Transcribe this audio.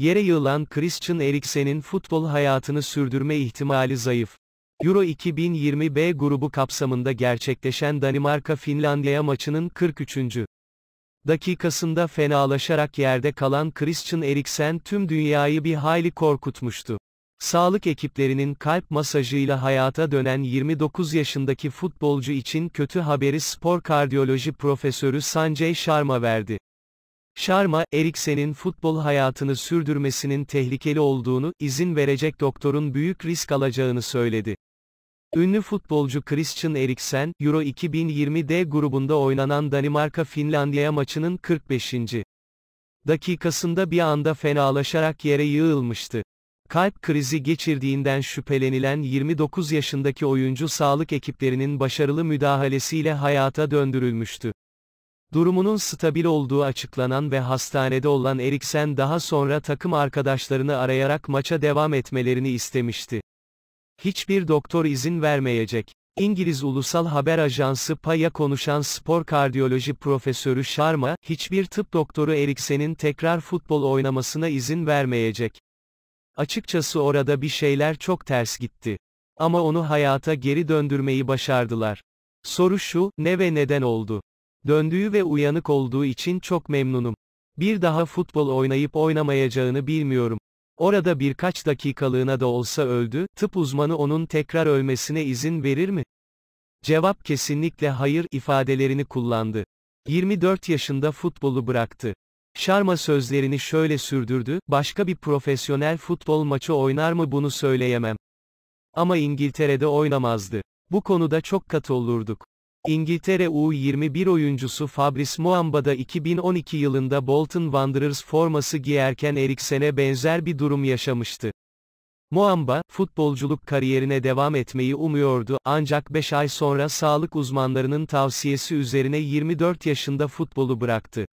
Yere yığılan Christian Eriksen'in futbol hayatını sürdürme ihtimali zayıf. Euro 2020 B grubu kapsamında gerçekleşen Danimarka-Finlandiya maçının 43. dakikasında fenalaşarak yerde kalan Christian Eriksen tüm dünyayı bir hayli korkutmuştu. Sağlık ekiplerinin kalp masajıyla hayata dönen 29 yaşındaki futbolcu için kötü haberi spor kardiyoloji profesörü Sanjay Sharma verdi. Sharma, Eriksen'in futbol hayatını sürdürmesinin tehlikeli olduğunu, izin verecek doktorun büyük risk alacağını söyledi. Ünlü futbolcu Christian Eriksen, Euro 2020 D grubunda oynanan Danimarka-Finlandiya maçının 45. dakikasında bir anda fenalaşarak yere yığılmıştı. Kalp krizi geçirdiğinden şüphelenilen 29 yaşındaki oyuncu sağlık ekiplerinin başarılı müdahalesiyle hayata döndürülmüştü. Durumunun stabil olduğu açıklanan ve hastanede olan Eriksen daha sonra takım arkadaşlarını arayarak maça devam etmelerini istemişti. Hiçbir doktor izin vermeyecek. İngiliz Ulusal Haber Ajansı PAY'a konuşan spor kardiyoloji profesörü Sharma, hiçbir tıp doktoru Eriksen'in tekrar futbol oynamasına izin vermeyecek. Açıkçası orada bir şeyler çok ters gitti. Ama onu hayata geri döndürmeyi başardılar. Soru şu, ne ve neden oldu? Döndüğü ve uyanık olduğu için çok memnunum. Bir daha futbol oynayıp oynamayacağını bilmiyorum. Orada birkaç dakikalığına da olsa öldü, tıp uzmanı onun tekrar ölmesine izin verir mi? Cevap kesinlikle hayır ifadelerini kullandı. 24 yaşında futbolu bıraktı. Sharma sözlerini şöyle sürdürdü, başka bir profesyonel futbol maçı oynar mı bunu söyleyemem. Ama İngiltere'de oynamazdı. Bu konuda çok katı olurduk. İngiltere U21 oyuncusu Fabrice Muamba'da 2012 yılında Bolton Wanderers forması giyerken Eriksen'e benzer bir durum yaşamıştı. Muamba, futbolculuk kariyerine devam etmeyi umuyordu, ancak 5 ay sonra sağlık uzmanlarının tavsiyesi üzerine 24 yaşında futbolu bıraktı.